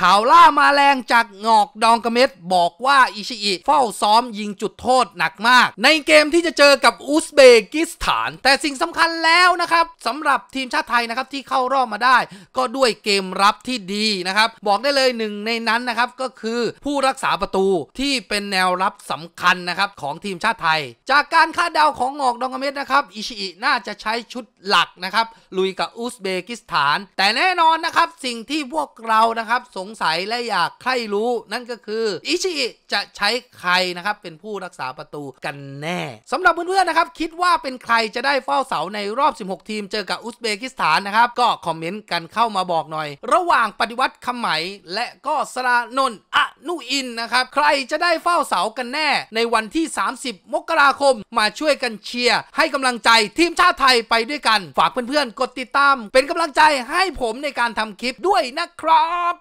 ข่าวล่ามาแรงจากงอกดองกระเม็ดบอกว่าอิชิอิเฝ้าซ้อมยิงจุดโทษหนักมาก ในเกมที่จะเจอกับอุซเบกิสถาน แต่สิ่งสำคัญแล้วนะครับสำหรับทีมชาติไทยนะครับที่เข้ารอบมาได้ ก็ด้วยเกมรับที่ดีนะครับ บอกได้เลยหนึ่งในนั้นนะครับ ก็คือผู้รักษาประตูที่เป็นแนวรับสำคัญนะครับ ของทีมชาติไทย จากการคาดเดาของงอกดองกระเม็ดนะครับอิชิอิน่าจะใช้ชุดหลักนะครับลุยกับอุซเบกิสถาน แต่แน่นอนนะครับสิ่งที่พวกเรานะครับสงสัยและอยากใครรู้นั่นก็คืออิชิจะใช้ใครนะครับ เป็นผู้รักษาประตูกันแน่ สำหรับเพื่อน ๆ นะครับ คิดว่าเป็นใครจะได้เฝ้าเสาในรอบ 16 ทีม เจอกับอุซเบกิสถานนะครับ ก็คอมเมนต์กันเข้ามาบอกหน่อย ระหว่างปฏิวัติขมไหม และก็สรานนอะนุอิน นะครับ ใครจะได้เฝ้าเสากันแน่ ในวันที่ 30 มกราคมมาช่วยกันเชียร์ให้กำลังใจทีมชาติไทยไปด้วยกันฝากเพื่อนๆกดติดตาม เป็นกำลังใจให้ผมในการทำคลิปด้วยนะครับ